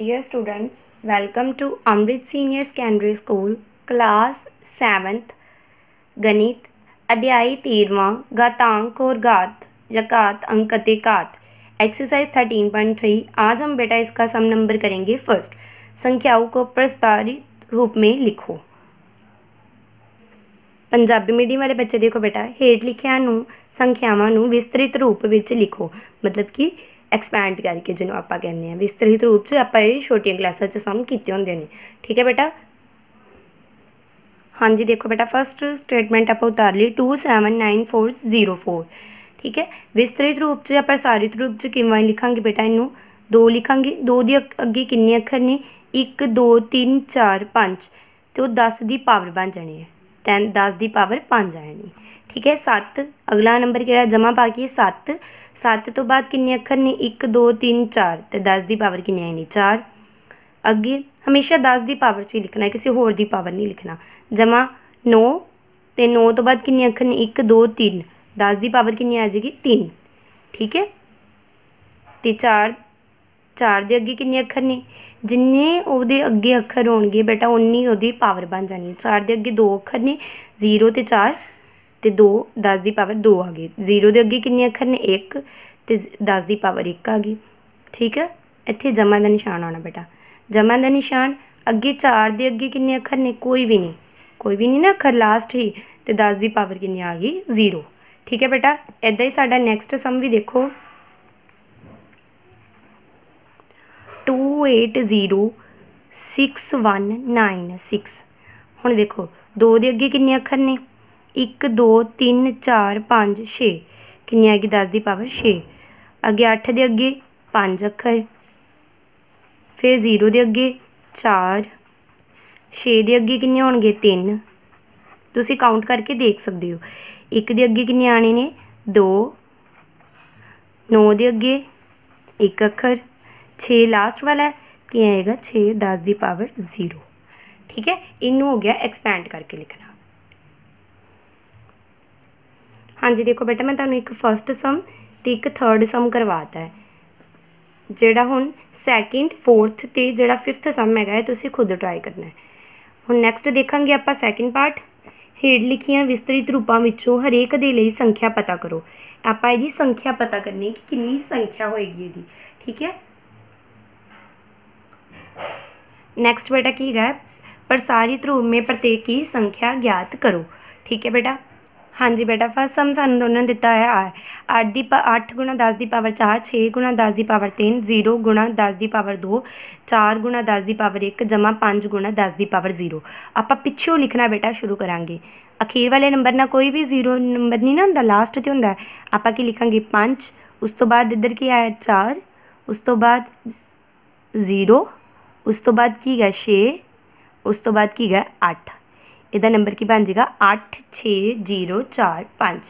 Dear students, welcome to Amrit Senior Secondary School, class 7th, गणित अध्याय तेरवा घातांक और घात जकात अंक कात एक्सरसाइज 13.3 आज हम बेटा इसका सम नंबर करेंगे फर्स्ट संख्याओं को प्रस्तावित रूप में लिखो ਪੰਜਾਬੀ ਮੀਡੀਅਮ ਵਾਲੇ ਬੱਚੇ ਦੇਖੋ ਬੇਟਾ ਹੇਠ ਲਿਖਿਆ ਨੂੰ ਸੰਖਿਆਵਾਂ ਨੂੰ ਵਿਸਤ੍ਰਿਤ ਰੂਪ ਵਿੱਚ ਲਿਖੋ ਮਤਲਬ ਕਿ ਐਕਸਪੈਂਡ ਕਰਕੇ ਜਿਹਨੂੰ ਆਪਾਂ ਕਹਿੰਦੇ ਆ ਵਿਸਤ੍ਰਿਤ ਰੂਪ 'ਚ ਆਪਾਂ ਇਹ ਛੋਟੀਆਂ ਕਲਾਸਾਂ 'ਚ ਸਮ ਕੀਤੇ ਹੁੰਦੇ ਨੇ ਠੀਕ ਹੈ ਬੇਟਾ ਹਾਂਜੀ ਦੇਖੋ ਬੇਟਾ ਫਸਟ ਸਟੇਟਮੈਂਟ ਆਪਾਂ ਉਤਾਰ ਲਈ 279404 ਠੀਕ ਹੈ ਵਿਸਤ੍ਰਿਤ ਰੂਪ 'ਚ ਆਪਾਂ ਸਾਰਿਤ ਰੂਪ 'ਚ ਕਿਵੇਂ ਲਿਖਾਂਗੇ ਬੇਟਾ ਇਹਨੂੰ ਦੋ ਲਿਖਾਂਗੇ ਦੋ ਦੇ ਅੱਗੇ ਕਿੰਨੇ ਅੱਖਰ ਨੇ 1 2 3 4 5 ਤੇ ਉਹ 10 ਦੀ ਪਾਵਰ ਬਣ ਜਾਣੀ ਹੈ 10 10 ਦੀ ਪਾਵਰ 5 ਆਣੀ ਠੀਕ ਹੈ 7 ਅਗਲਾ ਨੰਬਰ ਕਿਹੜਾ ਜਮਾ ਪਾ ਕੇ 7 7 ਤੋਂ ਬਾਅਦ ਕਿੰਨੇ ਅੱਖਰ ਨੇ 1 2 3 4 ਤੇ 10 ਦੀ ਪਾਵਰ ਕਿੰਨੀ ਆਈ ਨੇ 4 ਅੱਗੇ ਹਮੇਸ਼ਾ 10 ਦੀ ਪਾਵਰ 'ਚ ਹੀ ਲਿਖਣਾ ਕਿਸੇ ਹੋਰ ਦੀ ਪਾਵਰ ਨਹੀਂ ਲਿਖਣਾ ਜਮਾ 9 ਤੇ 9 ਤੋਂ ਬਾਅਦ ਕਿੰਨੇ ਅੱਖਰ ਨੇ 1 2 3 10 ਦੀ ਪਾਵਰ ਕਿੰਨੀ ਆ ਜਾਏਗੀ 3 ਠੀਕ ਹੈ ਤੇ 4 4 ਦੇ ਅੱਗੇ ਕਿੰਨੇ ਅੱਖਰ ਨੇ ਜਿੰਨੇ ਉਹਦੇ ਅੱਗੇ ਅੱਖਰ ਹੋਣਗੇ ਬੇਟਾ ਉਨੀ ਉਹਦੀ ਪਾਵਰ ਬਣ ਜਾਣੀ ਹੈ 4 ਦੇ ਅੱਗੇ ਦੋ ਅੱਖਰ ਨੇ 0 ਤੇ 4 ਤੇ 2 10 ਦੀ ਪਾਵਰ 2 ਆ ਗਈ 0 ਦੇ ਅੱਗੇ ਕਿੰਨੇ ਅੱਖਰ ਨੇ 1 ਤੇ 10 ਦੀ ਪਾਵਰ 1 ਆ ਗਈ ਠੀਕ ਹੈ ਇੱਥੇ ਜਮਾ ਦਾ ਨਿਸ਼ਾਨ ਆਉਣਾ ਬੇਟਾ ਜਮਾ ਦਾ ਨਿਸ਼ਾਨ ਅੱਗੇ 4 ਦੇ ਅੱਗੇ ਕਿੰਨੇ ਅੱਖਰ ਨੇ ਕੋਈ ਵੀ ਨਹੀਂ ਕੋਈ ਵੀ ਨਹੀਂ ਨਾ ਅੱਖਰ ਲਾਸਟ ਹੀ ਤੇ 10 ਦੀ ਪਾਵਰ ਕਿੰਨੀ ਆ ਗਈ 0 ਠੀਕ ਹੈ ਬੇਟਾ ਇਦਾਂ ਹੀ ਸਾਡਾ ਨੈਕਸਟ ਸਮ ਵੀ ਦੇਖੋ 280 6196 ਹੁਣ ਵੇਖੋ 2 ਦੇ ਅੱਗੇ ਕਿੰਨੇ ਅੱਖਰ ਨੇ ਇੱਕ ਦੋ ਤਿੰਨ ਚਾਰ ਪੰਜ ਛੇ ਕਿੰਨੀ ਆਏਗੀ ਦਸ ਦੀ ਪਾਵਰ ਛੇ ਅੱਗੇ ਅੱਠ ਦੇ ਅੱਗੇ ਪੰਜ ਅੱਖਰ ਫਿਰ ਜ਼ੀਰੋ ਦੇ ਅੱਗੇ ਚਾਰ ਛੇ ਦੇ ਅੱਗੇ ਕਿੰਨੇ ਹੋਣਗੇ ਤਿੰਨ ਤੁਸੀਂ ਕਾਊਂਟ ਕਰਕੇ ਦੇਖ ਸਕਦੇ ਹੋ ਇੱਕ ਦੇ ਅੱਗੇ ਕਿੰਨੇ ਆਣੇ ਨੇ ਦੋ ਨੌ ਦੇ ਅੱਗੇ ਇੱਕ ਅੱਖਰ 6 ਲਾਸਟ ਵਾਲਾ ਕੀ ਆਏਗਾ 6 10 ਦੀ ਪਾਵਰ 0 ਠੀਕ ਹੈ ਇਹਨੂੰ ਹੋ ਗਿਆ ਐਕਸਪੈਂਡ ਕਰਕੇ ਲਿਖਣਾ ਹਾਂਜੀ ਦੇਖੋ ਬੇਟਾ ਮੈਂ ਤੁਹਾਨੂੰ ਇੱਕ ਫਰਸਟ ਸਮ ਤੇ ਇੱਕ ਥਰਡ ਸਮ ਕਰਵਾਤਾ ਹੈ ਜਿਹੜਾ ਹੁਣ ਸੈਕਿੰਡ ਫੋਰਥ ਤੇ ਜਿਹੜਾ ਫਿਫਥ ਸਮ ਹੈਗਾ ਇਹ ਤੁਸੀਂ ਖੁਦ ਟਰਾਈ ਕਰਨਾ ਹੈ ਹੁਣ ਨੈਕਸਟ ਦੇਖਾਂਗੇ ਆਪਾਂ ਸੈਕਿੰਡ ਪਾਰਟ ਹੇਠ ਲਿਖੀਆਂ ਵਿਸਤ੍ਰਿਤ ਰੂਪਾਂ ਵਿੱਚੋਂ ਹਰੇਕ ਦੇ ਲਈ ਸੰਖਿਆ ਪਤਾ ਕਰੋ ਆਪਾਂ ਇਹਦੀ ਸੰਖਿਆ ਪਤਾ ਕਰਨੀ ਕਿ ਕਿੰਨੀ ਸੰਖਿਆ ਹੋਏਗੀ ਇਹਦੀ ਠੀਕ ਹੈ ਨੈਕਸਟ ਬੇਟਾ ਕੀ ਹੈ ਪਰਸਾਰੀ ਧਰੂਮੇ में ਦੀ ਸੰਖਿਆ ਗਿਆਤ ਕਰੋ ਠੀਕ ਹੈ ਬੇਟਾ ਹਾਂਜੀ ਬੇਟਾ ਫਸਟ ਸਮ ਸਾਨੂੰ ਦੋਨਾਂ ਨੇ ਦਿੱਤਾ ਹੋਇਆ ਹੈ 8 ਦੀ 8 ਗੁਣਾ 10 ਦੀ ਪਾਵਰ 4 6 ਗੁਣਾ 10 ਦੀ ਪਾਵਰ 3 0 ਗੁਣਾ 10 ਦੀ ਪਾਵਰ 2 4 ਗੁਣਾ 10 ਦੀ ਪਾਵਰ 1 ਜਮਾ 5 ਗੁਣਾ 10 ਦੀ ਪਾਵਰ 0 ਆਪਾਂ ਪਿੱਛੋਂ ਲਿਖਣਾ ਬੇਟਾ ਸ਼ੁਰੂ ਕਰਾਂਗੇ ਅਖੀਰ ਵਾਲੇ ਨੰਬਰ ਨਾਲ ਕੋਈ ਵੀ 0 ਨੰਬਰ ਨਹੀਂ ਨਾ ਹੁੰਦਾ ਲਾਸਟ ਤੇ ਹੁੰਦਾ ਆਪਾਂ ਕੀ ਲਿਖਾਂਗੇ 5 ਉਸ ਤੋਂ ਬਾਅਦ ਇੱਧਰ ਕੀ ਆਇਆ 4 ਉਸ ਤੋਂ ਬਾਅਦ 0 ਉਸ ਤੋਂ ਬਾਅਦ ਕੀ ਗਿਆ 6 ਉਸ ਤੋਂ ਬਾਅਦ ਕੀ ਗਿਆ 8 ਇਹਦਾ ਨੰਬਰ ਕੀ ਬਣ ਜਾਏਗਾ 86045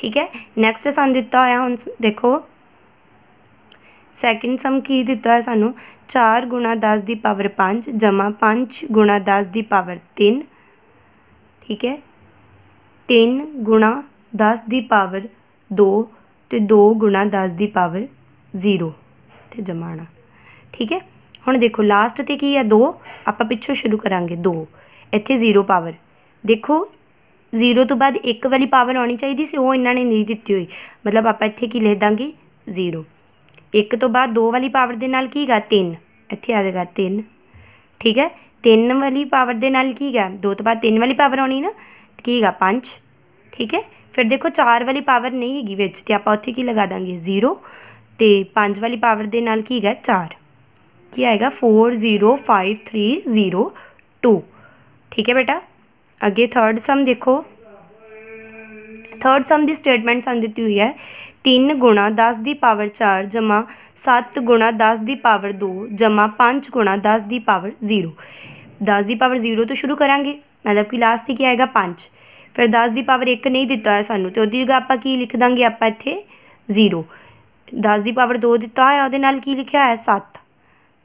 ਠੀਕ ਹੈ ਨੈਕਸਟ ਸਾਨੂੰ ਦਿੱਤਾ ਹੋਇਆ ਹੁਣ ਦੇਖੋ ਸੈਕਿੰਡ ਸਮ ਕੀ ਦਿੱਤਾ ਹੈ ਸਾਨੂੰ 4 10 ਦੀ ਪਾਵਰ 5 ਜਮਾ 5 10 ਦੀ ਪਾਵਰ 3 ਠੀਕ ਹੈ 3 10 ਦੀ ਪਾਵਰ 2 ਤੇ 2 10 ਦੀ ਪਾਵਰ 0 ਤੇ ਜਮਾਣਾ ਠੀਕ ਹੈ ਹੁਣ ਦੇਖੋ ਲਾਸਟ ਤੇ ਕੀ ਹੈ 2 ਆਪਾਂ ਪਿੱਛੋਂ ਸ਼ੁਰੂ ਕਰਾਂਗੇ 2 ਇੱਥੇ ਜ਼ੀਰੋ ਪਾਵਰ ਦੇਖੋ ਜ਼ੀਰੋ ਤੋਂ ਬਾਅਦ ਇੱਕ ਵਾਲੀ ਪਾਵਰ ਆਉਣੀ ਚਾਹੀਦੀ ਸੀ ਉਹ ਇਹਨਾਂ ਨੇ ਨਹੀਂ ਦਿੱਤੀ ਹੋਈ ਮਤਲਬ ਆਪਾਂ ਇੱਥੇ ਕੀ ਲਿਖ ਦਾਂਗੇ ਜ਼ੀਰੋ ਇੱਕ ਤੋਂ ਬਾਅਦ ਦੋ ਵਾਲੀ ਪਾਵਰ ਦੇ ਨਾਲ ਕੀ ਹੈਗਾ ਤਿੰਨ ਇੱਥੇ ਆ ਜਾਏਗਾ ਤਿੰਨ ਠੀਕ ਹੈ ਤਿੰਨ ਵਾਲੀ ਪਾਵਰ ਦੇ ਨਾਲ ਕੀ ਹੈਗਾ ਦੋ ਤੋਂ ਬਾਅਦ ਤਿੰਨ ਵਾਲੀ ਪਾਵਰ ਆਉਣੀ ਨਾ ਕੀ ਹੈਗਾ ਪੰਜ ਠੀਕ ਹੈ ਫਿਰ ਦੇਖੋ ਚਾਰ ਵਾਲੀ ਪਾਵਰ ਨਹੀਂ ਹੈਗੀ ਵਿੱਚ ਤੇ ਆਪਾਂ ਉੱਥੇ ਕੀ ਲਗਾ ਦਾਂਗੇ ਜ਼ੀਰੋ ਤੇ ਪੰਜ ਵਾਲੀ ਪਾਵਰ ਦੇ ਨਾਲ ਕੀ ਹੈਗਾ ਚਾਰ ਕੀ ਆਏਗਾ 405302 ਠੀਕ ਹੈ ਬੇਟਾ ਅੱਗੇ ਥਰਡ ਸਮ ਦੇਖੋ ਥਰਡ ਸਮ ਦੀ ਸਟੇਟਮੈਂਟ ਸਾਨੂੰ ਦਿੱਤੀ ਹੋਈ ਹੈ 3 ਗੁਣਾ 10 ਦੀ ਪਾਵਰ 4 ਜਮਾ 7 ਗੁਣਾ 10 ਦੀ ਪਾਵਰ 2 ਜਮਾ 5 ਗੁਣਾ 10 ਦੀ ਪਾਵਰ 0 10 ਦੀ ਪਾਵਰ 0 ਤੋਂ ਸ਼ੁਰੂ ਕਰਾਂਗੇ ਮਤਲਬ ਕਿ ਲਾਸਟ ਤੇ ਕੀ ਆਏਗਾ 5 ਫਿਰ 10 ਦੀ ਪਾਵਰ 1 ਨਹੀਂ ਦਿੱਤਾ ਹੈ ਸਾਨੂੰ ਤੇ ਉਹਦੀ ਜਗ੍ਹਾ ਆਪਾਂ ਕੀ ਲਿਖ ਦਾਂਗੇ ਆਪਾਂ ਇੱਥੇ 0 10 ਦੀ ਪਾਵਰ 2 ਦਿੱਤਾ ਹੈ ਉਹਦੇ ਨਾਲ ਕੀ ਲਿਖਿਆ ਹੈ 7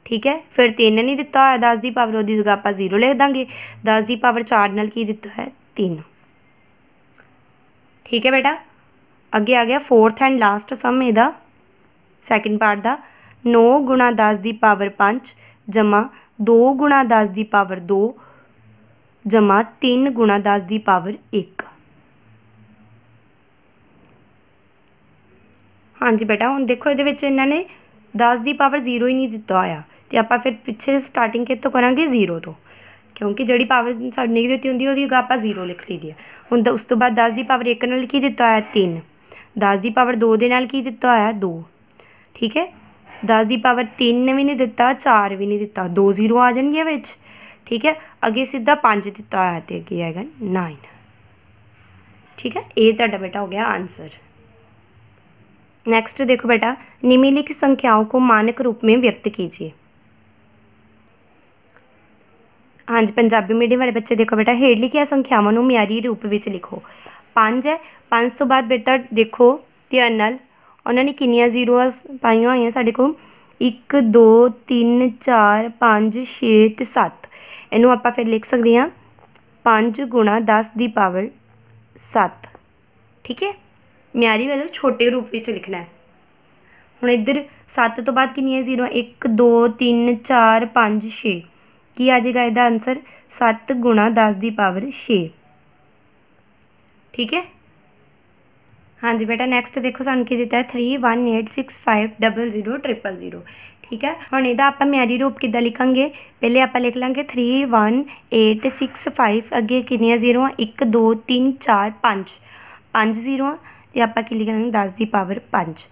ਠੀਕ ਹੈ ਫਿਰ 3 ਨਹੀਂ ਦਿੱਤਾ ਹੋਇਆ 10 ਦੀ ਪਾਵਰ ਉਹਦੀ ਜਗ੍ਹਾ ਆਪਾਂ 0 ਲਿਖ ਦਾਂਗੇ 10 ਦੀ ਪਾਵਰ 4 ਨਾਲ ਕੀ ਦਿੱਤਾ ਹੈ 3 ਠੀਕ ਹੈ ਬੇਟਾ ਅੱਗੇ ਆ ਗਿਆ 4th ਐਂਡ ਲਾਸਟ ਸਮ ਇਹਦਾ ਸੈਕਿੰਡ ਪਾਰਟ ਦਾ 9 ਗੁਣਾ 10 ਦੀ ਪਾਵਰ 5 ਜਮਾ 2 ਗੁਣਾ 10 ਦੀ ਪਾਵਰ 2 ਜਮਾ 3 ਗੁਣਾ 10 ਦੀ ਪਾਵਰ 1 ਹਾਂਜੀ ਬੇਟਾ ਹੁਣ ਦੇਖੋ ਇਹਦੇ ਵਿੱਚ ਇਹਨਾਂ ਨੇ 10 ਦੀ ਪਾਵਰ 0 ਹੀ ਨਹੀਂ ਦਿੱਤਾ ਹੋਇਆ ਤੇ ਆਪਾਂ ਫਿਰ ਪਿੱਛੇ ਸਟਾਰਟਿੰਗ ਕਿੱਥੋਂ ਕਰਾਂਗੇ 0 ਤੋਂ ਕਿਉਂਕਿ ਜਿਹੜੀ ਪਾਵਰ ਸਾਡੀ ਦਿੱਤੀ ਹੁੰਦੀ ਉਹਦੀ ਆਪਾਂ 0 ਲਿਖ ਲਈਦੀ ਹੈ ਹੁਣ ਉਸ ਤੋਂ ਬਾਅਦ 10 ਦੀ ਪਾਵਰ 1 ਨਾਲ ਕੀ ਦਿੱਤਾ ਹੋਇਆ 3 10 ਦੀ ਪਾਵਰ 2 ਦੇ ਨਾਲ ਕੀ ਦਿੱਤਾ ਹੋਇਆ 2 ਠੀਕ ਹੈ 10 ਦੀ ਪਾਵਰ 3 ਵੀ ਨਹੀਂ ਦਿੱਤਾ 4 ਵੀ ਨਹੀਂ ਦਿੱਤਾ 2 ਜ਼ੀਰੋ ਆ ਜਾਣਗੀਆਂ ਵਿੱਚ ਠੀਕ ਹੈ ਅੱਗੇ ਸਿੱਧਾ 5 ਦਿੱਤਾ ਹੋਇਆ ਤੇ ਅੱਗੇ ਆਏਗਾ 9 ਠੀਕ ਹੈ ਇਹ ਤੁਹਾਡਾ ਬੇਟਾ ਹੋ ਗਿਆ ਆਨਸਰ ਨੈਕਸਟ ਦੇਖੋ ਬੇਟਾ निम्नलिखित ਸੰਖਿਆਵਾਂ ਕੋ ਮਾਨਕ ਰੂਪ ਵਿੱਚ ਵਿਅਕਤ ਕੀਜੀਏ ਹਾਂਜੀ ਪੰਜਾਬੀ ਮੀਡੀਅਮ ਵਾਲੇ ਬੱਚੇ ਦੇਖੋ ਬੇਟਾ ਹੇਠ ਲਿਖੀਆਂ ਸੰਖਿਆਵਾਂ ਨੂੰ ਮਿਆਰੀ ਰੂਪ ਵਿੱਚ ਲਿਖੋ ਪੰਜ ਹੈ ਪੰਜ ਤੋਂ ਬਾਅਦ ਬੇਟਾ ਦੇਖੋ ਧਿਆਨ ਨਾਲ ਉਹਨਾਂ ਨੇ ਕਿੰਨੀਆਂ ਜ਼ੀਰੋਸ ਪਾਈਆਂ ਹੋਈਆਂ ਸਾਡੇ ਕੋਲ 1 2 3 4 5 6 ਤੇ 7 ਇਹਨੂੰ ਆਪਾਂ ਫਿਰ ਲਿਖ ਸਕਦੇ ਹਾਂ 5 ਗੁਣਾ 10 ਦੀ ਪਾਵਰ 7 ਠੀਕ ਹੈ ਮਿਆਰੀ ਮਤਲਬ ਛੋਟੇ ਰੂਪ ਵਿੱਚ ਲਿਖਣਾ ਹੈ ਹੁਣ ਇੱਧਰ 7 ਤੋਂ ਬਾਅਦ ਕਿੰਨੀਆਂ ਜ਼ੀਰੋਆਂ 1 2 3 4 5 6 ਕੀ ਆ ਜਾਏਗਾ ਇਹਦਾ ਆਨਸਰ 7 ਗੁਣਾ 10 ਦੀ ਪਾਵਰ 6 ਠੀਕ ਹੈ ਹਾਂਜੀ ਬੇਟਾ ਨੈਕਸਟ ਦੇਖੋ ਸਾਨੂੰ ਕੀ ਦਿੱਤਾ ਹੈ 3186500000 ਠੀਕ ਹੈ ਹੁਣ ਇਹਦਾ ਆਪਾਂ ਮੈਰੀ ਰੂਪ ਕਿੱਦਾਂ ਲਿਖਾਂਗੇ ਪਹਿਲੇ ਆਪਾਂ ਲਿਖ ਲਾਂਗੇ 31865 ਅੱਗੇ ਕਿੰਨੀਆਂ ਜ਼ੀਰੋਆਂ 1 2 3 4 5 5 ਜ਼ੀਰੋਆਂ ਤੇ ਆਪਾਂ ਕੀ ਲਿਖਾਂਗੇ 10 ਦੀ ਪਾਵਰ 5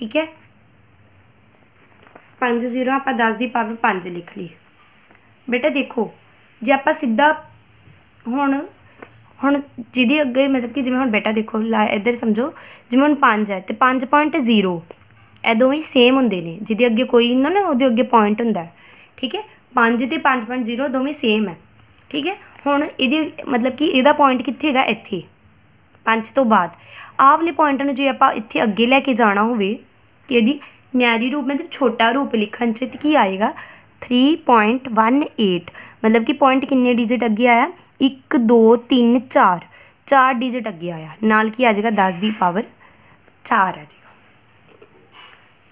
ਠੀਕ ਹੈ 5 ਜ਼ੀਰੋ ਆਪਾਂ 10 ਦੀ ਪਾਵਰ 5 ਲਿਖ ਲਈ ਬੇਟਾ ਦੇਖੋ ਜੇ ਆਪਾਂ ਸਿੱਧਾ ਹੁਣ ਹੁਣ ਜਿਹਦੀ ਅੱਗੇ ਮਤਲਬ ਕਿ ਜਿਵੇਂ ਹੁਣ ਬੇਟਾ ਦੇਖੋ ਇੱਧਰ ਸਮਝੋ ਜਿਵੇਂ ਹੁਣ 5 ਹੈ ਤੇ 5.0 ਇਹ ਦੋਵੇਂ ਸੇਮ ਹੁੰਦੇ ਨੇ ਜਿਹਦੀ ਅੱਗੇ ਕੋਈ ਨਾ ਨਾ ਉਹਦੇ ਅੱਗੇ ਪੁਆਇੰਟ ਹੁੰਦਾ ਠੀਕ ਹੈ 5 ਤੇ 5.0 ਦੋਵੇਂ ਸੇਮ ਹੈ ਠੀਕ ਹੈ ਹੁਣ ਇਹਦੀ ਮਤਲਬ ਕਿ ਇਹਦਾ ਪੁਆਇੰਟ ਕਿੱਥੇ ਹੈਗਾ ਇੱਥੇ 5 ਤੋਂ ਬਾਅਦ ਆਹ ਵਾਲੇ ਪੁਆਇੰਟ ਨੂੰ ਜੇ ਆਪਾਂ ਇੱਥੇ ਅੱਗੇ ਲੈ ਕੇ ਜਾਣਾ ਹੋਵੇ ਕਿ ਇਹਦੀ ਮਿਆਰੀ ਰੂਪ ਮਤਲਬ ਛੋਟਾ ਰੂਪ ਲਿਖਣ ਚਿਤ ਕੀ ਆਏਗਾ 3.18 ਮਤਲਬ ਕਿ ਪੁਆਇੰਟ ਕਿੰਨੇ ਡਿਜਿਟ ਅੱਗੇ ਆਇਆ 1 2 3 4 ਚਾਰ ਡਿਜਿਟ ਅੱਗੇ ਆਇਆ ਨਾਲ ਕੀ ਆ ਜਾਏਗਾ 10 ਦੀ ਪਾਵਰ 4 ਆ ਜਾਏਗਾ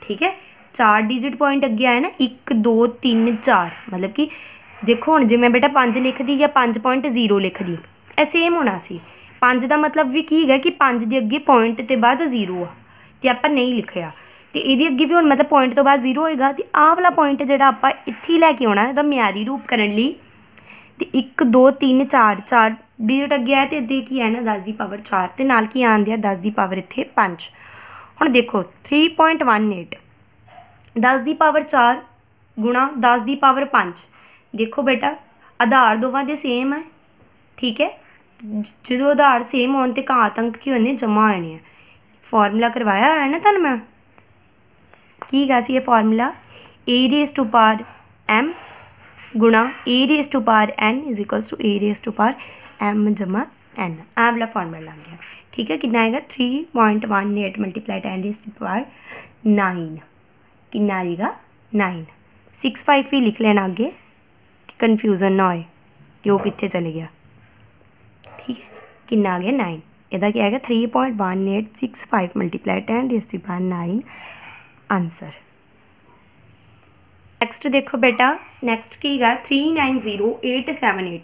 ਠੀਕ ਹੈ ਚਾਰ ਡਿਜਿਟ ਪੁਆਇੰਟ ਅੱਗੇ ਆਇਆ ਨਾ 1 2 3 4 ਮਤਲਬ ਕਿ ਦੇਖੋ ਹੁਣ ਜੇ ਮੈਂ ਬੇਟਾ 5 ਲਿਖਦੀ ਜਾਂ 5.0 ਲਿਖਦੀ ਇਹ ਸੇਮ ਹੋਣਾ ਸੀ 5 ਦਾ ਮਤਲਬ ਵੀ ਕੀ ਹੈਗਾ ਕਿ 5 ਦੇ ਅੱਗੇ ਪੁਆਇੰਟ ਤੇ ਬਾਅਦ 0 ਆ ਤੇ ਆਪਾਂ ਨਹੀਂ ਲਿਖਿਆ ਤੇ ਇਹਦੀ ਅੱਗੇ ਵੀ ਹੁਣ ਮਤਲਬ ਪੁਆਇੰਟ ਤੋਂ ਬਾਅਦ ਜ਼ੀਰੋ ਹੋਏਗਾ ਤੇ ਆਹ ਵਾਲਾ ਪੁਆਇੰਟ ਜਿਹੜਾ ਆਪਾਂ ਇੱਥੇ ਲੈ ਕੇ ਆਉਣਾ ਇਹਦਾ ਮਿਆਰੀ ਰੂਪ ਕਰਨ ਲਈ ਤੇ 1 2 3 4 4 ਡਿਜਿਟ ਅੱਗੇ ਆਇਆ ਤੇ ਅੱਗੇ ਕੀ ਹੈ ਨਾ 10 ਦੀ ਪਾਵਰ 4 ਤੇ ਨਾਲ ਕੀ ਆਂਦੇ ਆ 10 ਦੀ ਪਾਵਰ ਇੱਥੇ 5 ਹੁਣ ਦੇਖੋ 3.18 10 ਦੀ ਪਾਵਰ 4 ਗੁਣਾ 10 ਦੀ ਪਾਵਰ 5 ਦੇਖੋ ਬੇਟਾ ਆਧਾਰ ਦੋਵਾਂ ਦੇ ਸੇਮ ਹੈ ਠੀਕ ਹੈ ਜਦੋਂ ਆਧਾਰ ਸੇਮ ਹੋਣ ਤੇ ਘਾਤਾਂਕ ਕੀ ਹੋਣੇ ਜਮਾ ਹੋਣੇ ਆ ਫਾਰਮੂਲਾ ਕਰਵਾਇਆ ਹੈ ਨਾ ਤੁਹਾਨੂੰ ਮੈਂ की कैसी है formula a raise to power m गुणा a raise to power n is equals to a raise to power m जमा एन आ वाला फॉर्मूला लग गया ठीक है कि आएगा three point one eight multiply ten raise to power nine कि आएगा नाइन सिक्स फाइव ही लिख लेना कि कन्फ्यूज़न ना हो कि वो कितने चले गया ठीक है कि आ गया nine one eight six five multiply ten raise to power nine answer next ਦੇਖੋ ਬੇਟਾ ਨੈਕਸਟ ਕੀ ਹੈਗਾ 390878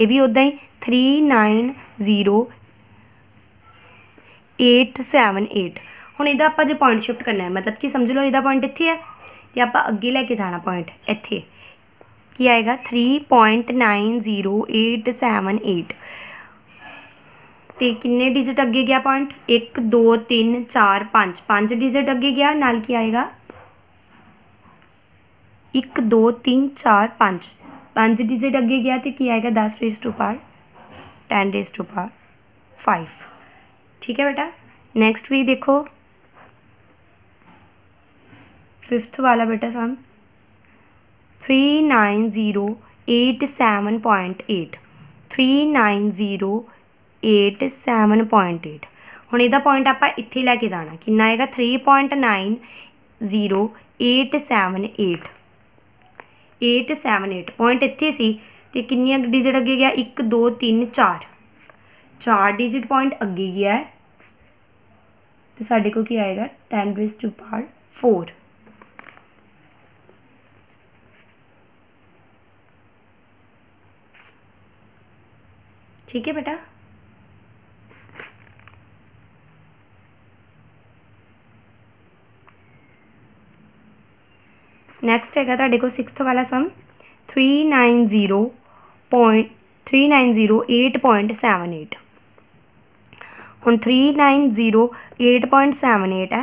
ਇਹ ਵੀ ਉਦਾਂ ਹੀ 390878 ਹੁਣ ਇਹਦਾ ਆਪਾਂ ਜੇ ਪੁਆਇੰਟ ਸ਼ਿਫਟ ਕਰਨਾ ਹੈ ਮਤਲਬ ਕਿ ਸਮਝ ਲਓ ਇਹਦਾ ਪੁਆਇੰਟ ਇੱਥੇ ਹੈ ਤੇ ਆਪਾਂ ਅੱਗੇ ਲੈ ਕੇ ਜਾਣਾ ਪੁਆਇੰਟ ਇੱਥੇ ਕੀ ਆਏਗਾ 3.90878 तो किन्ने डिजिट अगे गया पॉइंट एक दो तीन चार पाँच पाँच डिजिट अगे गया नाल की आएगा एक दो तीन चार पाँच पांच डिजिट अगे गया तो की आएगा दस raise to power ten raise to power five ठीक है बेटा नेक्स्ट वीक देखो फिफ्थ वाला बेटा साहब three nine zero eight seven point eight three nine zero 8.7.8 ਹੁਣ ਇਹਦਾ ਪੁਆਇੰਟ ਆਪਾਂ ਇੱਥੇ ਲੈ ਕੇ ਜਾਣਾ ਕਿੰਨਾ ਆਏਗਾ 3.90878 878 ਪੁਆਇੰਟ ਇੱਥੇ ਸੀ ਤੇ ਕਿੰਨੀਆਂ ਡਿਜਿਟ ਅੱਗੇ ਗਿਆ 1 2 3 4 4 ਡਿਜਿਟ ਪੁਆਇੰਟ ਅੱਗੇ ਗਿਆ ਹੈ ਤੇ ਸਾਡੇ ਕੋਲ ਕੀ ਆਏਗਾ 10 raised ਟੂ power 4 ਠੀਕ ਹੈ ਬੇਟਾ ਨੈਕਸਟ ਹੈਗਾ ਤੁਹਾਡੇ ਕੋਲ 6th ਵਾਲਾ ਸਮ 390.390.8.78 ਹੁਣ 3908.78 ਹੈ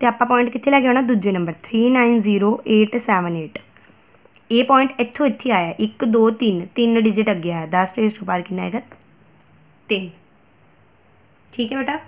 ਤੇ ਆਪਾਂ ਪੁਆਇੰਟ ਕਿੱਥੇ ਲੈ ਕੇ ਆਉਣਾ ਦੂਜੇ ਨੰਬਰ 390878 ਇਹ ਪੁਆਇੰਟ ਇੱਥੋਂ ਇੱਥੇ ਆਇਆ 1 2 3 ਤਿੰਨ ਡਿਜਿਟ ਅੱਗੇ ਆਇਆ 10 ਰੇਸ ਟੂ ਪਾਰ ਕਿੰਨਾ ਹੈਗਾ 3 ਠੀਕ ਹੈ ਬੇਟਾ